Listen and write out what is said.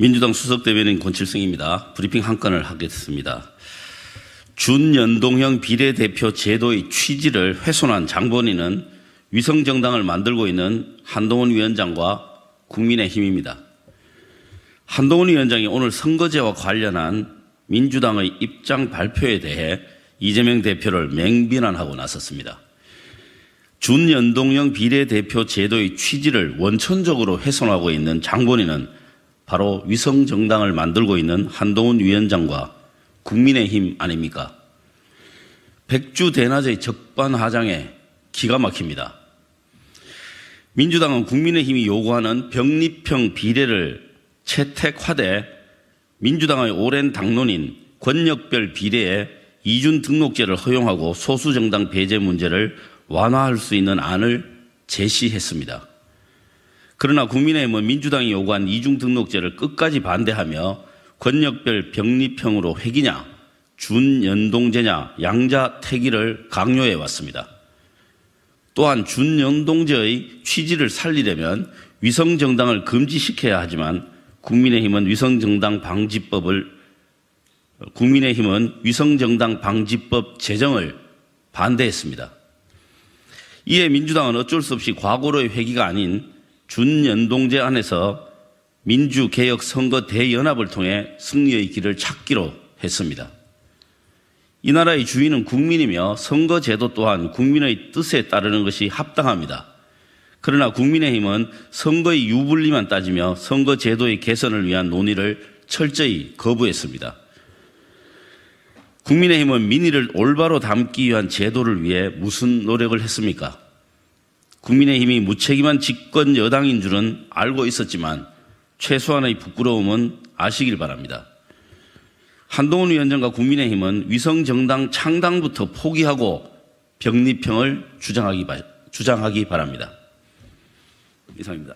민주당 수석 대변인 권칠승입니다. 브리핑 한 건을 하겠습니다. 준연동형 비례대표 제도의 취지를 훼손한 장본인은 위성정당을 만들고 있는 한동훈 위원장과 국민의힘입니다. 한동훈 위원장이 오늘 선거제와 관련한 민주당의 입장 발표에 대해 이재명 대표를 맹비난하고 나섰습니다. 준연동형 비례대표 제도의 취지를 원천적으로 훼손하고 있는 장본인은 바로 위성 정당을 만들고 있는 한동훈 위원장과 국민의힘 아닙니까? 백주 대낮의 적반하장에 기가 막힙니다. 민주당은 국민의힘이 요구하는 병립형 비례를 채택화돼 민주당의 오랜 당론인 권력별 비례에 이준 등록제를 허용하고 소수 정당 배제 문제를 완화할 수 있는 안을 제시했습니다. 그러나 국민의힘은 뭐 민주당이 요구한 이중 등록제를 끝까지 반대하며 권력별 병립형으로획이냐 준연동제냐, 양자태기를 강요해 왔습니다. 또한 준연동제의 취지를 살리려면 위성정당을 금지시켜야 하지만 국민의힘은 위성정당 방지법을 국민의힘은 위성정당 방지법 제정을 반대했습니다. 이에 민주당은 어쩔 수 없이 과거로의 회기가 아닌 준연동제 안에서 민주개혁 선거 대연합을 통해 승리의 길을 찾기로 했습니다. 이 나라의 주인은 국민이며 선거제도 또한 국민의 뜻에 따르는 것이 합당합니다. 그러나 국민의힘은 선거의 유불리만 따지며 선거제도의 개선을 위한 논의를 철저히 거부했습니다. 국민의힘은 민의를 올바로 담기 위한 제도를 위해 무슨 노력을 했습니까? 국민의힘이 무책임한 집권 여당인 줄은 알고 있었지만 최소한의 부끄러움은 아시길 바랍니다. 한동훈 위원장과 국민의힘은 위성정당 창당부터 포기하고 병립형을 주장하기, 바, 주장하기 바랍니다. 이상입니다.